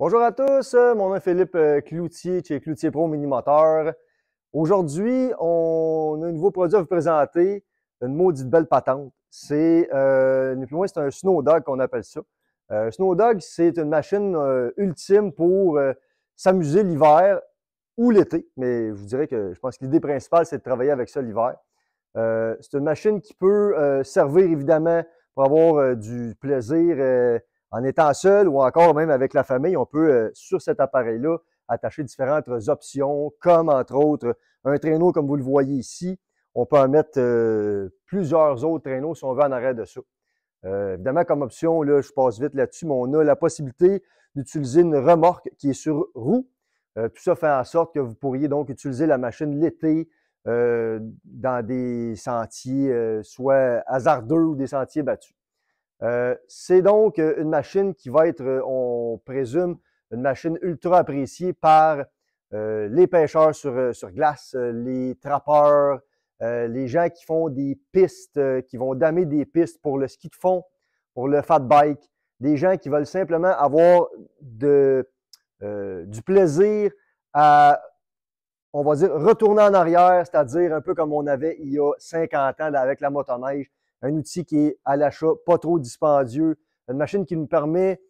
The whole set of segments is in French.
Bonjour à tous, euh, mon nom est Philippe euh, Cloutier, chez Cloutier Pro Minimoteur. Aujourd'hui, on a un nouveau produit à vous présenter, une maudite belle patente. C'est euh, plus loin, c'est un Snow Dog qu'on appelle ça. Euh, Snow Dog, c'est une machine euh, ultime pour s'amuser l'hiver ou l'été, mais je vous dirais que je pense que l'idée principale, c'est de travailler avec ça l'hiver. c'est une machine qui peut servir évidemment pour avoir du plaisir en étant seul ou encore même avec la famille, on peut, euh, sur cet appareil-là, attacher différentes options, comme entre autres un traîneau comme vous le voyez ici. On peut en mettre euh, plusieurs autres traîneaux si on veut en arrêt de ça. Euh, évidemment, comme option, là, je passe vite là-dessus, mais on a la possibilité d'utiliser une remorque qui est sur roue. tout ça fait en sorte que vous pourriez donc utiliser la machine l'été dans des sentiers soit hasardeux ou des sentiers battus. Euh, c'est donc euh, une machine qui va être, euh, on présume, une machine ultra appréciée par les pêcheurs sur, sur, glace, les trappeurs, les gens qui font des pistes, qui vont damer des pistes pour le ski de fond, pour le fat bike, des gens qui veulent simplement avoir du plaisir à, on va dire, retourner en arrière, c'est-à-dire un peu comme on avait il y a 50 ans avec la motoneige un outil qui est à l'achat, pas trop dispendieux, une machine qui nous permet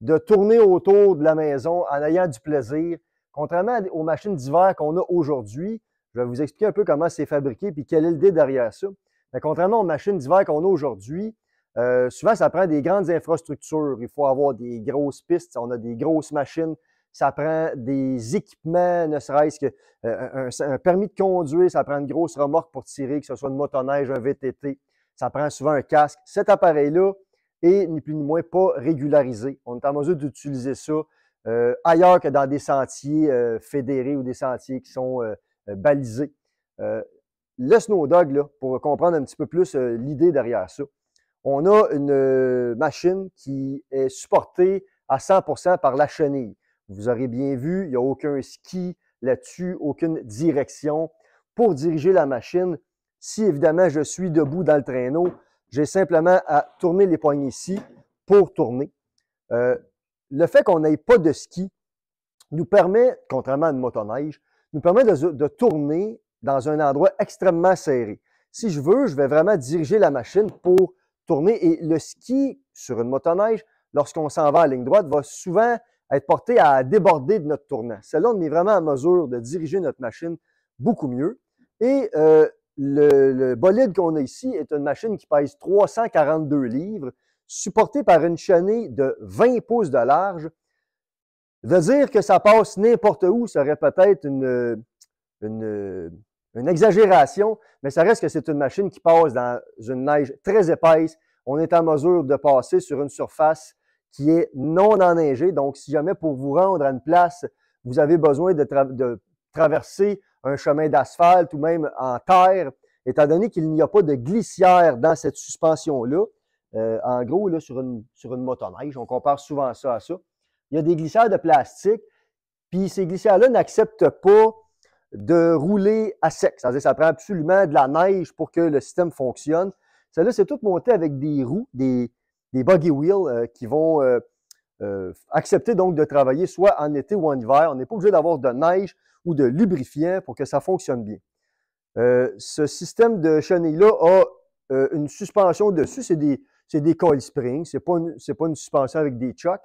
de tourner autour de la maison en ayant du plaisir. Contrairement aux machines d'hiver qu'on a aujourd'hui, je vais vous expliquer un peu comment c'est fabriqué puis quelle est l'idée derrière ça. Mais contrairement aux machines d'hiver qu'on a aujourd'hui, euh, souvent ça prend des grandes infrastructures. Il faut avoir des grosses pistes, on a des grosses machines, ça prend des équipements, ne serait-ce qu'un euh, permis de conduire, ça prend une grosse remorque pour tirer, que ce soit une motoneige, un VTT ça prend souvent un casque. Cet appareil-là est ni plus ni moins pas régularisé. On est en mesure d'utiliser ça euh, ailleurs que dans des sentiers euh, fédérés ou des sentiers qui sont euh, balisés. le Snowdog, là, pour comprendre un petit peu plus l'idée derrière ça, on a une machine qui est supportée à 100% par la chenille. Vous aurez bien vu, il n'y a aucun ski là-dessus, aucune direction. Pour diriger la machine, si évidemment je suis debout dans le traîneau, j'ai simplement à tourner les poignées ici pour tourner. Euh, le fait qu'on n'ait pas de ski nous permet, contrairement à une motoneige, nous permet de, tourner dans un endroit extrêmement serré. Si je veux, je vais vraiment diriger la machine pour tourner. Et le ski sur une motoneige, lorsqu'on s'en va à la ligne droite, va souvent être porté à déborder de notre tournant. Celle-là, on est vraiment en mesure de diriger notre machine beaucoup mieux. Et euh, le, bolide qu'on a ici est une machine qui pèse 342 livres, supportée par une chenille de 20 pouces de large. De dire que ça passe n'importe où serait peut-être une, exagération, mais ça reste que c'est une machine qui passe dans une neige très épaisse. On est en mesure de passer sur une surface qui est non enneigée. Donc, si jamais pour vous rendre à une place, vous avez besoin de traverser un chemin d'asphalte ou même en terre, étant donné qu'il n'y a pas de glissière dans cette suspension-là, euh, en gros, sur, une, sur une motoneige, on compare souvent ça à ça, il y a des glissières de plastique, puis ces glissières-là n'acceptent pas de rouler à sec. C'est-à-dire ça prend absolument de la neige pour que le système fonctionne. Celle-là, c'est toute montée avec des roues, des, des buggy wheels euh, qui vont euh, accepter donc de travailler soit en été ou en hiver. On n'est pas obligé d'avoir de neige ou de lubrifiant pour que ça fonctionne bien. Euh, ce système de chenille-là a euh, une suspension dessus. C'est des, des coil springs. Ce n'est pas, une suspension avec des chocs.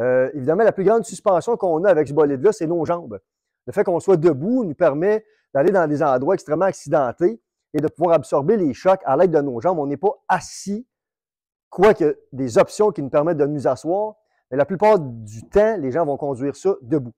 Euh, évidemment, la plus grande suspension qu'on a avec ce bolide-là, c'est nos jambes. Le fait qu'on soit debout nous permet d'aller dans des endroits extrêmement accidentés et de pouvoir absorber les chocs à l'aide de nos jambes. On n'est pas assis, quoique des options qui nous permettent de nous asseoir. Mais la plupart du temps, les gens vont conduire ça debout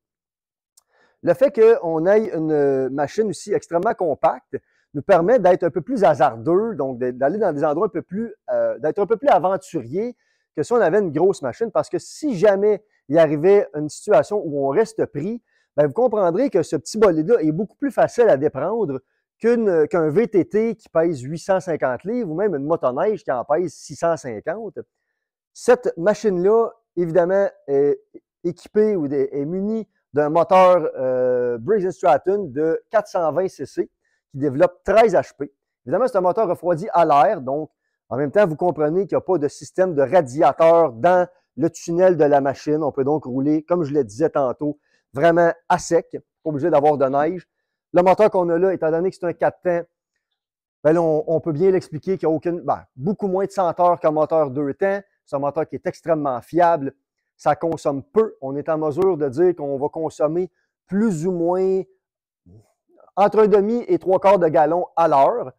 le fait qu'on ait une euh, machine aussi extrêmement compacte nous permet d'être un peu plus hasardeux, donc d'aller dans des endroits un peu plus, euh, d'être un peu plus aventurier que si on avait une grosse machine, parce que si jamais il arrivait une situation où on reste pris, bien, vous comprendrez que ce petit bolide-là est beaucoup plus facile à déprendre qu'un VTT qui pèse 850 livres ou même une motoneige qui en pèse 650. Cette machine-là, évidemment, est équipée ou est munie d'un moteur euh, Briggs Stratton de 420 cc qui développe 13 HP. Évidemment, c'est un moteur refroidi à l'air, donc en même temps, vous comprenez qu'il n'y a pas de système de radiateur dans le tunnel de la machine. On peut donc rouler, comme je le disais tantôt, vraiment à sec, pas obligé d'avoir de neige. Le moteur qu'on a là, étant donné que c'est un 4 temps, ben on, peut bien l'expliquer qu'il n'y a aucune, ben, beaucoup moins de senteur qu'un moteur 2 temps. C'est un moteur qui est extrêmement fiable, ça consomme peu. On est en mesure de dire qu'on va consommer plus ou moins entre un demi et trois quarts de gallon à l'heure.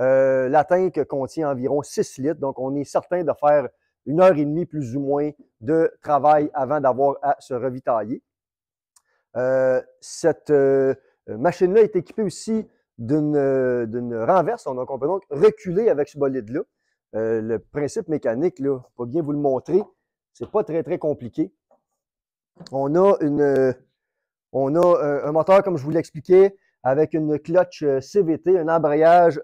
Euh, la teinte contient environ 6 litres, donc on est certain de faire une heure et demie plus ou moins de travail avant d'avoir à se revitailler. Euh, cette euh, machine-là est équipée aussi d'une renverse, donc on peut donc reculer avec ce bolide-là. le principe mécanique, là, on pas bien vous le montrer, c'est pas très, très compliqué. On a, euh, on a euh, un moteur, comme je vous l'expliquais, avec une clutch euh, CVT, un embrayage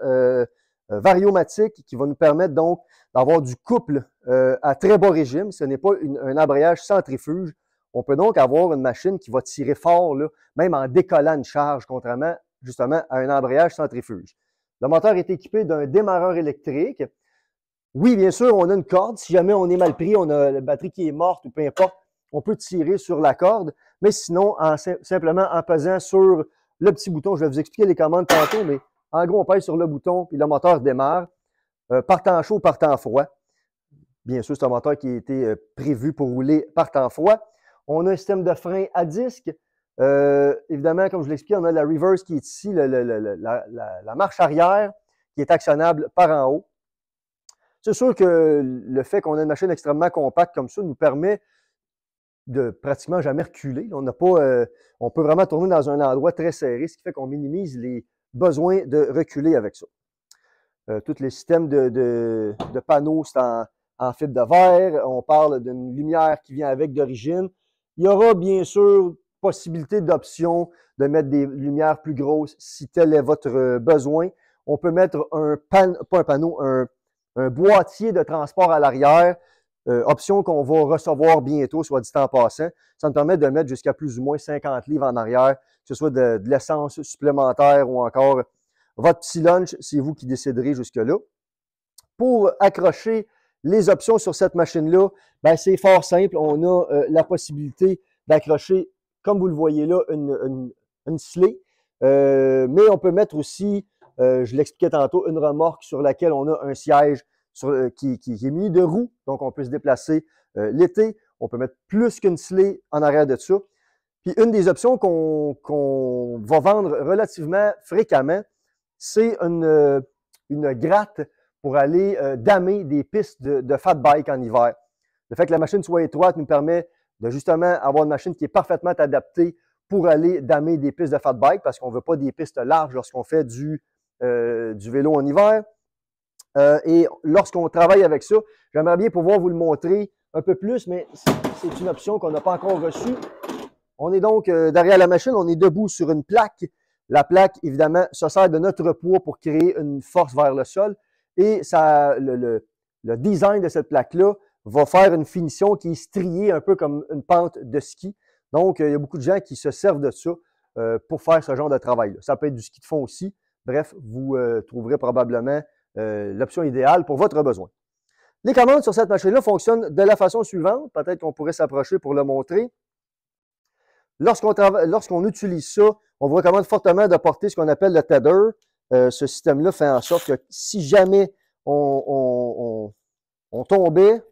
variomatique qui va nous permettre donc d'avoir du couple à très bas régime. Ce n'est pas un embrayage centrifuge. On peut donc avoir une machine qui va tirer fort, là, même en décollant une charge, contrairement justement à un embrayage centrifuge. Le moteur est équipé d'un démarreur électrique oui, bien sûr, on a une corde. Si jamais on est mal pris, on a la batterie qui est morte ou peu importe, on peut tirer sur la corde. Mais sinon, simplement en pesant sur le petit bouton, je vais vous expliquer les commandes tantôt, mais en gros, on pèse sur le bouton, puis le moteur démarre, partant euh, par temps chaud, par temps froid. Bien sûr, c'est un moteur qui a été euh, prévu pour rouler par temps froid. On a un système de frein à disque. Euh, évidemment, comme je l'explique, on a la reverse qui est ici, la, marche arrière qui est actionnable par en haut. C'est sûr que le fait qu'on ait une machine extrêmement compacte comme ça nous permet de pratiquement jamais reculer. On n'a pas, euh, on peut vraiment tourner dans un endroit très serré, ce qui fait qu'on minimise les besoins de reculer avec ça. Euh, tous les systèmes de, panneaux, sont en, fibre de verre. On parle d'une lumière qui vient avec d'origine. Il y aura bien sûr possibilité d'option de mettre des lumières plus grosses si tel est votre euh, besoin. On peut mettre un panneau, pas un panneau, un un boîtier de transport à l'arrière, euh, option qu'on va recevoir bientôt, soit dit en passant. Ça nous permet de mettre jusqu'à plus ou moins 50 livres en arrière, que ce soit de, l'essence supplémentaire ou encore votre petit lunch, c'est vous qui déciderez jusque-là. Pour accrocher les options sur cette machine-là, ben c'est fort simple. On a euh, la possibilité d'accrocher, comme vous le voyez là, une, une, euh, mais on peut mettre aussi euh, je l'expliquais tantôt, une remorque sur laquelle on a un siège euh, qui, est mis de roues, donc on peut se déplacer euh, l'été. On peut mettre plus qu'une slée en arrière de ça. Puis une des options qu'on va vendre relativement fréquemment, c'est une, gratte pour aller damer des pistes de, fat bike en hiver. Le fait que la machine soit étroite nous permet de justement avoir une machine qui est parfaitement adaptée pour aller damer des pistes de fat bike parce qu'on ne veut pas des pistes larges lorsqu'on fait du euh, du vélo en hiver. Euh, et lorsqu'on travaille avec ça, j'aimerais bien pouvoir vous le montrer un peu plus, mais c'est une option qu'on n'a pas encore reçue. On est donc euh, derrière la machine, on est debout sur une plaque. La plaque, évidemment, se sert de notre poids pour créer une force vers le sol. Et le, design de cette plaque-là va faire une finition qui est striée un peu comme une pente de ski. Donc, il y a beaucoup de gens qui se servent de ça pour faire ce genre de travail Ça peut être du ski de fond aussi. Bref, vous euh, trouverez probablement euh, l'option idéale pour votre besoin. Les commandes sur cette machine-là fonctionnent de la façon suivante. Peut-être qu'on pourrait s'approcher pour le montrer. Lorsqu'on utilise ça, on vous recommande fortement de porter ce qu'on appelle le tether. Euh, ce système-là fait en sorte que si jamais on, tombait,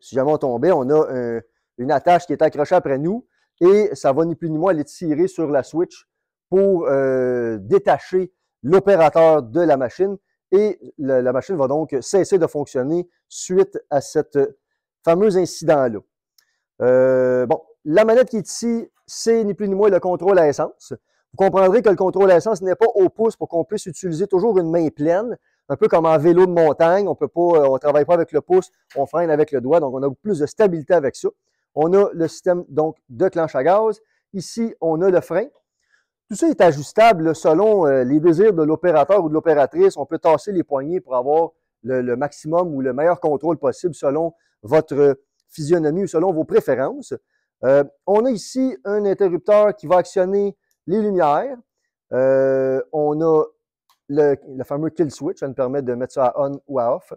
si jamais on tombait, on a une attache qui est accrochée après nous et ça va ni plus ni moins aller tirer sur la switch pour euh, détacher l'opérateur de la machine et la, machine va donc cesser de fonctionner suite à ce fameux incident-là. Euh, bon, la manette qui est ici, c'est ni plus ni moins le contrôle à essence. Vous comprendrez que le contrôle à essence n'est pas au pouce pour qu'on puisse utiliser toujours une main pleine, un peu comme en vélo de montagne. On euh, ne travaille pas avec le pouce, on freine avec le doigt, donc on a plus de stabilité avec ça. On a le système donc de clenche à gaz. Ici, on a le frein. Tout ça est ajustable selon euh, les désirs de l'opérateur ou de l'opératrice. On peut tasser les poignées pour avoir le, maximum ou le meilleur contrôle possible selon votre physionomie ou selon vos préférences. Euh, on a ici un interrupteur qui va actionner les lumières. Euh, on a le, fameux kill switch, ça nous permet de mettre ça à on ou à off.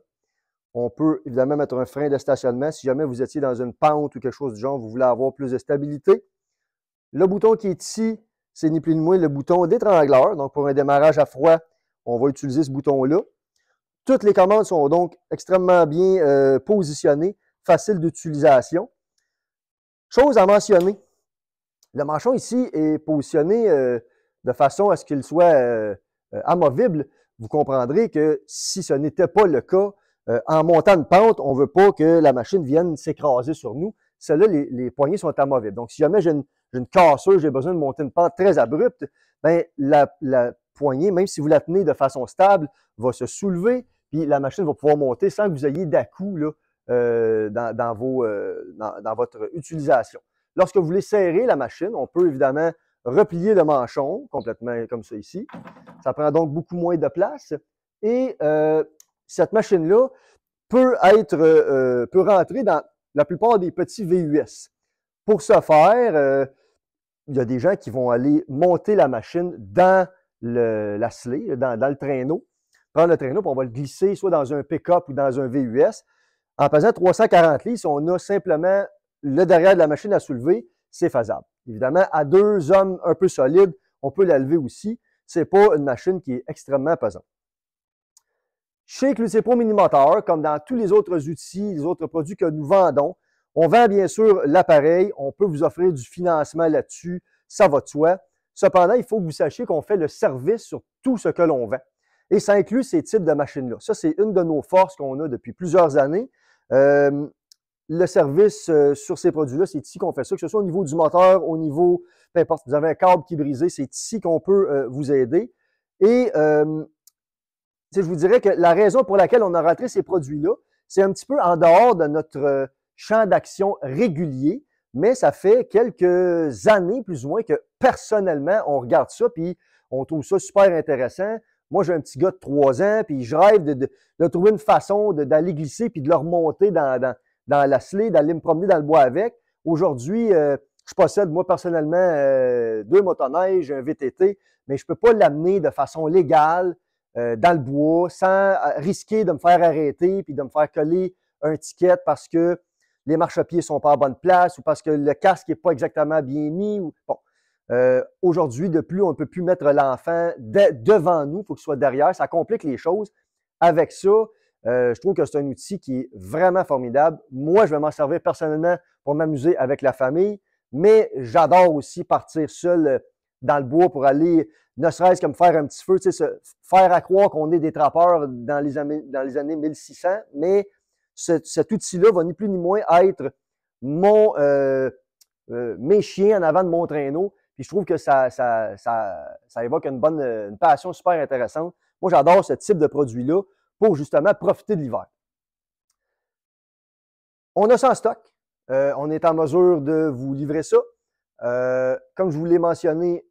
On peut évidemment mettre un frein de stationnement si jamais vous étiez dans une pente ou quelque chose du genre, vous voulez avoir plus de stabilité. Le bouton qui est ici, c'est ni plus ni moins le bouton d'étrangleur. Donc, pour un démarrage à froid, on va utiliser ce bouton-là. Toutes les commandes sont donc extrêmement bien euh, positionnées, faciles d'utilisation. Chose à mentionner, le manchon ici est positionné euh, de façon à ce qu'il soit euh, amovible. Vous comprendrez que si ce n'était pas le cas, euh, en montant de pente, on ne veut pas que la machine vienne s'écraser sur nous. Celle-là, les, poignées sont amovibles. Donc, si jamais j'ai une, casseuse, j'ai besoin de monter une pente très abrupte, bien, la, poignée, même si vous la tenez de façon stable, va se soulever, puis la machine va pouvoir monter sans que vous ayez d'à-coup euh, euh, dans, votre utilisation. Lorsque vous voulez serrer la machine, on peut évidemment replier le manchon complètement comme ça ici. Ça prend donc beaucoup moins de place. Et cette machine-là peut être, euh, euh, peut rentrer dans la plupart des petits VUS. Pour ce faire, euh, il y a des gens qui vont aller monter la machine dans la slé, dans, le traîneau, prendre le traîneau, puis on va le glisser soit dans un pick-up ou dans un VUS. En pesant 340 lits, on a simplement le derrière de la machine à soulever, c'est faisable. Évidemment, à deux hommes un peu solides, on peut la lever aussi. Ce n'est pas une machine qui est extrêmement pesante. Chez Mini-Moteur, comme dans tous les autres outils, les autres produits que nous vendons, on vend bien sûr l'appareil, on peut vous offrir du financement là-dessus, ça va de soi. Cependant, il faut que vous sachiez qu'on fait le service sur tout ce que l'on vend. Et ça inclut ces types de machines-là. Ça, c'est une de nos forces qu'on a depuis plusieurs années. Euh, le service euh, sur ces produits-là, c'est ici qu'on fait ça, que ce soit au niveau du moteur, au niveau, peu importe, vous avez un câble qui est brisé, c'est ici qu'on peut euh, vous aider. Et je vous dirais que la raison pour laquelle on a rentré ces produits-là, c'est un petit peu en dehors de notre euh, champ d'action régulier, mais ça fait quelques années plus ou moins que personnellement, on regarde ça, puis on trouve ça super intéressant. Moi, j'ai un petit gars de 3 ans, puis je rêve de, trouver une façon d'aller glisser, puis de le remonter dans, dans, la d'aller me promener dans le bois avec. Aujourd'hui, euh, je possède moi personnellement euh, deux motoneiges, un VTT, mais je ne peux pas l'amener de façon légale euh, dans le bois sans euh, risquer de me faire arrêter puis de me faire coller un ticket parce que les marchepieds sont pas à bonne place ou parce que le casque n'est pas exactement bien mis. bon. Euh, aujourd'hui, de plus, on ne peut plus mettre l'enfant devant nous, il faut qu'il soit derrière. Ça complique les choses. Avec ça, je trouve que c'est un outil qui est vraiment formidable. Moi, je vais m'en servir personnellement pour m'amuser avec la famille, mais j'adore aussi partir seul dans le bois pour aller, ne serait-ce que faire un petit feu, se, faire à croire qu'on est des trappeurs dans les, dans les années 1600, mais cet outil-là va ni plus ni moins être mon, euh, euh, mes chiens en avant de mon traîneau. Puis je trouve que ça, ça, évoque une bonne passion super intéressante. Moi, j'adore ce type de produit-là pour justement profiter de l'hiver. On a ça en stock. Euh, on est en mesure de vous livrer ça. Euh, comme je vous l'ai mentionné,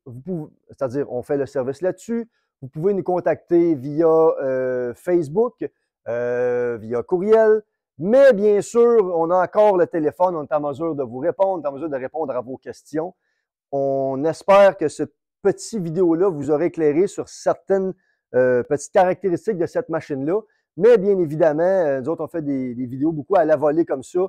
c'est-à-dire on fait le service là-dessus. Vous pouvez nous contacter via euh, Facebook, euh, via courriel. Mais bien sûr, on a encore le téléphone, on est en mesure de vous répondre, on est en mesure de répondre à vos questions. On espère que cette petite vidéo-là vous aura éclairé sur certaines petites caractéristiques de cette machine-là. Mais bien évidemment, nous autres, on fait des, des vidéos beaucoup à la volée comme ça.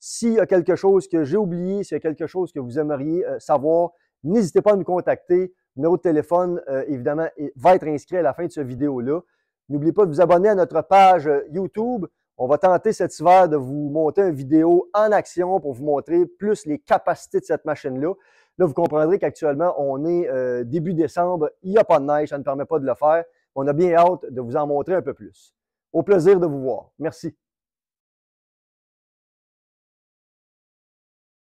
S'il y a quelque chose que j'ai oublié, s'il y a quelque chose que vous aimeriez euh, savoir, n'hésitez pas à nous contacter. Le numéro de téléphone, euh, évidemment, va être inscrit à la fin de cette vidéo-là. N'oubliez pas de vous abonner à notre page euh, YouTube. On va tenter cet hiver de vous monter une vidéo en action pour vous montrer plus les capacités de cette machine-là. Là, vous comprendrez qu'actuellement, on est début décembre, il n'y a pas de neige, ça ne permet pas de le faire. On a bien hâte de vous en montrer un peu plus. Au plaisir de vous voir. Merci.